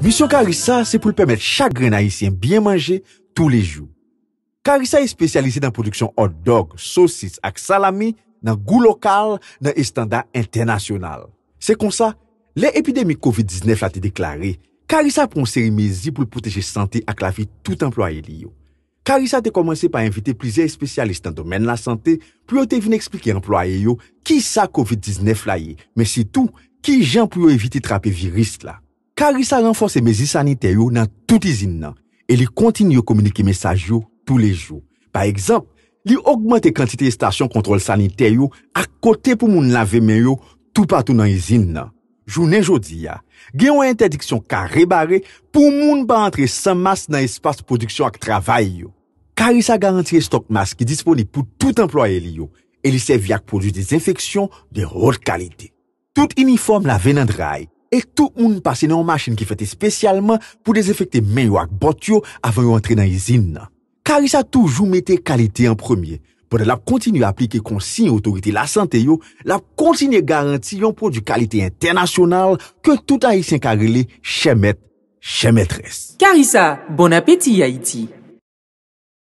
Misyon Karissa se pou l'pemet chagre na isyen byen manje tou le jou. Karissa e spesyalise dan produksyon hot dog, sosis ak salami, nan gou lokal, nan estanda internasyonal. Se konsa, le epidemi COVID-19 la te deklare, Karissa pronseri mezi pou l'poteje sante ak la vi tout employe li yo. Karissa te komanse pa invite plizeye spesyaliste an domen la sante pou yo te vine eksplike employe yo ki sa COVID-19 la ye, men si tou ki jan pou yo evite trape virus la. Karisa renfose mezi sanite yo nan tout izin nan e li kontin yo komunike mesaj yo tout le jou. Par ekzamp, li augmente kantite stasyon kontrol sanite yo ak kote pou moun lave men yo tout patou nan izin nan. Jounen jodi ya, genwen interdiksyon ka rebare pou moun ba antre san mas nan espas produksyon ak travay yo. Karisa garantye stok mas ki disponi pou tout employe li yo e li sevi ak produksyon desinfeksyon de hot kalite. Tout iniform la venan drai, E tout moun pase nan machin ki fete spesyalman pou dezefekte men yo ak bot yo avan yo antre nan izin nan. Karisa toujou mette kalite en premier. Pwede la kontinye aplike konsin otorite la sante yo, la kontinye garanti yon pou di kalite internasyonal ke tout a isen karele chemet, chemetres. Karisa, bon apeti ya iti.